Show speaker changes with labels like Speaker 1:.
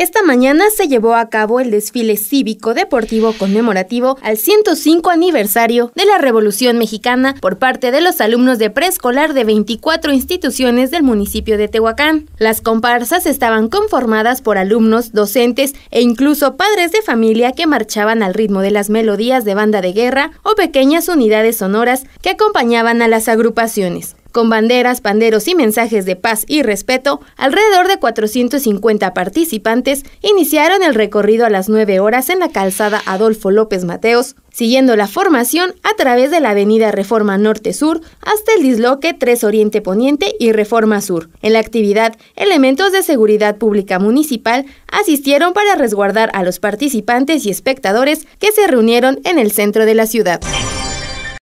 Speaker 1: Esta mañana se llevó a cabo el desfile cívico-deportivo conmemorativo al 105 aniversario de la Revolución Mexicana por parte de los alumnos de preescolar de 24 instituciones del municipio de Tehuacán. Las comparsas estaban conformadas por alumnos, docentes e incluso padres de familia que marchaban al ritmo de las melodías de banda de guerra o pequeñas unidades sonoras que acompañaban a las agrupaciones. Con banderas, panderos y mensajes de paz y respeto, alrededor de 450 participantes iniciaron el recorrido a las 9 horas en la calzada Adolfo López Mateos, siguiendo la formación a través de la avenida Reforma Norte-Sur hasta el disloque 3 Oriente Poniente y Reforma Sur. En la actividad, elementos de seguridad pública municipal asistieron para resguardar a los participantes y espectadores que se reunieron en el centro de la ciudad.